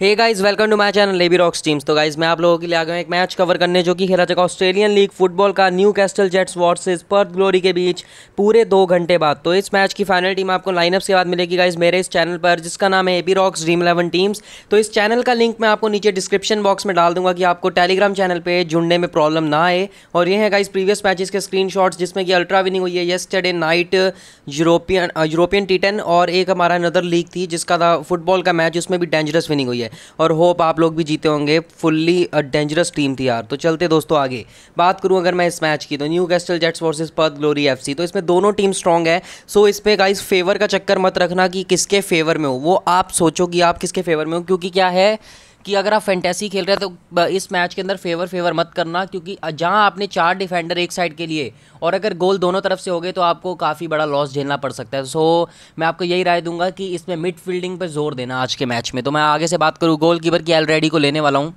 hey guys welcome to my channel लेबी rocks teams तो गाइस मैं आप लोगों के लिए आ गया एक मैच कवर करने जो कि खेला जाएगा ऑस्ट्रेलियन लीग फुटबॉल का Newcastle Jets versus Perth Glory के बीच पूरे दो घंटे बाद तो इस मैच की फाइनल टीम आपको लाइनअप के बाद मिलेगी गाइज़ मेरे इस चैनल पर जिसका नाम है AB rocks dream eleven teams तो इस चैनल का लिंक मैं आपको नीचे डिस्क्रिप्शन बॉक्स में डाल दूंगा कि आपको टेलीग्राम चैनल पर जुड़ने में प्रॉब्लम ना आए और ये है गाइज प्रीवियस मैचेस के स्क्रीन जिसमें कि अल्ट्रा विनिंग हुई है yesterday night European European T और एक हमारा नदर लीग थी जिसका था फुटबॉल का मैच उसमें भी डेंजरस विनिंग हुई है है और होप आप लोग भी जीते होंगे फुल्ली डेंजरस टीम थी यार तो चलते दोस्तों आगे बात करूँ अगर मैं इस मैच की तो Newcastle Jets versus Perth Glory F तो इसमें दोनों टीम स्ट्रॉन्ग है सो इस पर गाइज फेवर का चक्कर मत रखना कि किसके फेवर में हो वो आप सोचो कि आप किसके फेवर में हो क्योंकि क्या है कि अगर आप फैंटेसी खेल रहे हैं तो इस मैच के अंदर फेवर फेवर मत करना क्योंकि जहां आपने चार डिफेंडर एक साइड के लिए और अगर गोल दोनों तरफ से हो गए तो आपको काफ़ी बड़ा लॉस झेलना पड़ सकता है सो मैं आपको यही राय दूंगा कि इसमें मिड फील्डिंग पर जोर देना आज के मैच में तो मैं आगे से बात करूँ गोल कीपर की एलरेडी को लेने वाला हूँ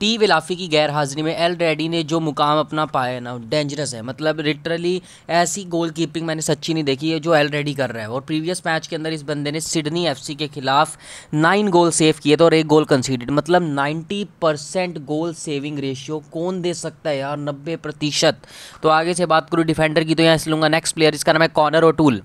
टी विलाफी की गैर हाजिरी में एल रेडी ने जो मुकाम अपना पाया ना डेंजरस है मतलब लिटरली ऐसी गोल कीपिंग मैंने सच्ची नहीं देखी है जो एल रेडी कर रहा है और प्रीवियस मैच के अंदर इस बंदे ने सिडनी एफ के खिलाफ नाइन गोल सेव किए थे और एक गोल कंसीडेड मतलब ninety percent goal saving ratio कौन दे सकता है यार नब्बे प्रतिशत तो आगे से बात करूँ डिफेंडर की तो यहाँ से लूँगा नेक्स्ट प्लेयर इसका नाम है कॉर्नर टूल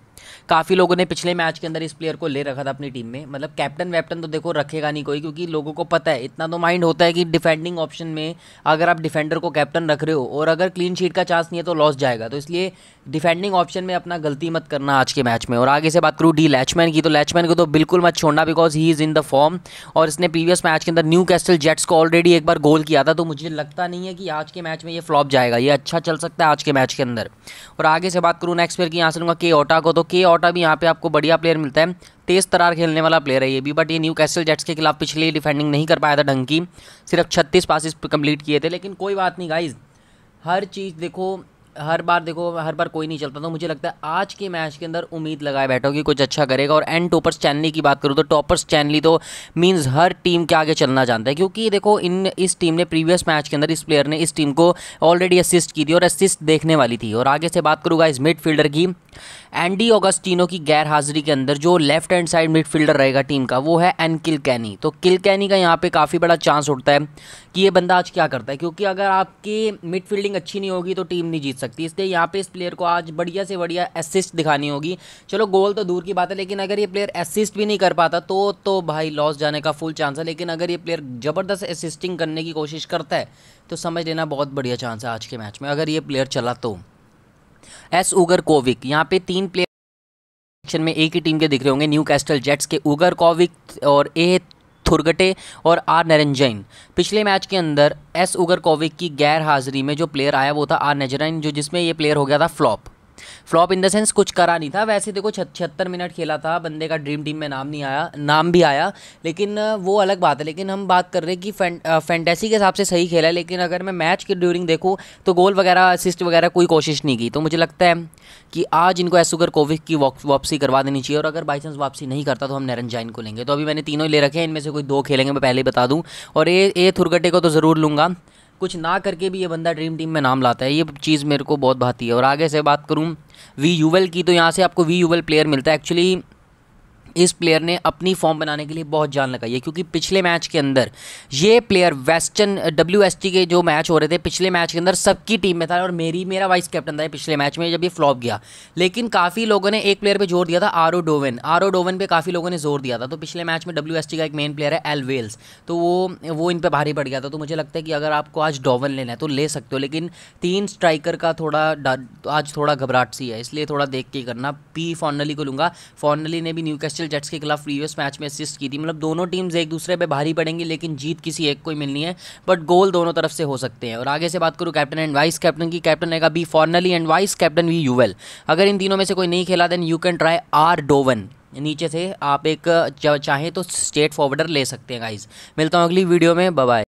काफ़ी लोगों ने पिछले मैच के अंदर इस प्लेयर को ले रखा था अपनी टीम में मतलब कैप्टन वैप्टन तो देखो रखेगा नहीं कोई क्योंकि लोगों को पता है इतना तो माइंड होता है कि डिफेंडिंग ऑप्शन में अगर आप डिफेंडर को कैप्टन रख रहे हो और अगर क्लीन शीट का चांस नहीं है तो लॉस जाएगा तो इसलिए डिफेंडिंग ऑप्शन में अपना गलती मत करना आज के मैच में और आगे से बात करूँ डी लैचमैन की तो लैचमैन को तो बिल्कुल मत छोड़ना because he is in the form और इसने प्रीवियस मैच के अंदर न्यू कैस्टल जेट्स को ऑलरेडी एक बार गोल किया था तो मुझे लगता नहीं है कि आज के मैच में ये फ्लॉप जाएगा ये अच्छा चल सकता है आज के मैच के अंदर और आगे से बात करूँ नेक्स्ट प्लेयर की यहाँ से लूँगा के ओटा को तो के ऑटा भी यहाँ पे आपको बढ़िया प्लेयर मिलता है तेज़ तरार खेलने वाला प्लेयर है ये भी बट ये न्यू कैसल जेट्स के खिलाफ पिछले डिफेंडिंग नहीं कर पाया था ढंग की सिर्फ छत्तीस पासिस कंप्लीट किए थे लेकिन कोई बात नहीं गाइज हर चीज़ देखो हर बार देखो हर बार कोई नहीं चलता तो मुझे लगता है आज के मैच के अंदर उम्मीद लगाए बैठो कि कुछ अच्छा करेगा और एंड टॉपर्स चैनली की बात करूँ तो टॉपर्स चैनली तो मीन्स हर टीम के आगे चलना जानता है क्योंकि देखो इन इस टीम ने प्रीवियस मैच के अंदर इस प्लेयर ने इस टीम को ऑलरेडी असिस्ट की थी और असिस्ट देखने वाली थी और आगे से बात करूँगा इस मिडफील्डर की एंडी ऑगस्टिनो की गैर हाजिरी के अंदर जो लेफ्ट हैंड साइड मिडफील्डर रहेगा टीम का वो है एन किल कैनी तो किल कैनी का यहाँ पे काफ़ी बड़ा चांस उठता है कि ये बंदा आज क्या करता है क्योंकि अगर आपकी मिडफील्डिंग अच्छी नहीं होगी तो टीम नहीं जीत सकती इसलिए यहाँ पे इस प्लेयर को आज बढ़िया से बढ़िया असिस्ट दिखानी होगी चलो गोल तो दूर की बात है लेकिन अगर ये प्लेयर असिस्ट भी नहीं कर पाता तो तो भाई लॉस जाने का फुल चांस है लेकिन अगर ये प्लेयर ज़बरदस्त असिस्टिंग करने की कोशिश करता है तो समझ लेना बहुत बढ़िया चांस है आज के मैच में अगर ये प्लेयर चला तो एस उगर कोविक यहाँ पे तीन प्लेयर में एक ही टीम के दिख रहे होंगे न्यू कैस्टल जेट्स के उगर कोविक और ए थुरगटे और आर नरेंजैन पिछले मैच के अंदर एस उगरकोविक की गैर हाजिरी में जो प्लेयर आया वो था आर नरेंजैन जो जिसमें ये प्लेयर हो गया था flop flop in the sense कुछ करा नहीं था वैसे देखो छिहत्तर मिनट खेला था बंदे का ड्रीम टीम में नाम नहीं आया नाम भी आया लेकिन वो अलग बात है लेकिन हम बात कर रहे हैं कि फैंटेसी के हिसाब से सही खेला है लेकिन अगर मैं मैच के ड्यूरिंग देखूँ तो गोल वगैरह असिस्ट वगैरह कोई कोशिश नहीं की तो मुझे लगता है कि आज इनको एसुगर कोविक की वापसी करवा देनी चाहिए और अगर बाई चांस वापसी नहीं करता तो हम नरन जैन को लेंगे तो अभी मैंने तीनों ले रखे हैं इनमें से कोई दो खेलेंगे मैं पहले ही बता दूँ और ए ए थुरगटे को तो ज़रूर लूँगा कुछ ना करके भी ये बंदा ड्रीम टीम में नाम लाता है ये चीज़ मेरे को बहुत भाती है और आगे से बात करूँ वी यूवेल की तो यहाँ से आपको वी यूवेल प्लेयर मिलता है एक्चुअली इस प्लेयर ने अपनी फॉर्म बनाने के लिए बहुत जान लगाई है क्योंकि पिछले मैच के अंदर ये प्लेयर वेस्टर्न डब्ल्यू के जो मैच हो रहे थे पिछले मैच के अंदर सबकी टीम में था और मेरी मेरा वाइस कैप्टन था पिछले मैच में जब ये फ्लॉप गया लेकिन काफ़ी लोगों ने एक प्लेयर पर जोर दिया था आर डोवन आर डोवन पर काफ़ी लोगों ने जोर दिया था तो पिछले मैच में डब्ल्यू का एक मेन प्लेयर है एल वेल्स तो वो वो इन पर भारी पड़ गया था तो मुझे लगता है कि अगर आपको आज डोवन लेना है तो ले सकते हो लेकिन तीन स्ट्राइकर का थोड़ा आज थोड़ा घबराहट सी है इसलिए थोड़ा देख के करना पी फॉर्नली को लूँगा फॉर्नली ने भी न्यू क्रिस्टल जेट्स के खिलाफ प्रीवियस मैच में असिस्ट की थी मतलब दोनों टीम्स एक दूसरे पर भारी पड़ेंगी लेकिन जीत किसी एक को ही मिलनी है बट गोल दोनों तरफ से हो सकते हैं और आगे से बात करूँ कैप्टन एंड वाइस कैप्टन की कैप्टन रहेगा B Fornaroli and vice captain V यूवेल अगर इन तीनों में से कोई नहीं खेला then you can try R डोवन नीचे से आप एक चाहें तो स्टेट फॉरवर्डर ले सकते हैं गाइज मिलता हूँ अगली वीडियो में बाय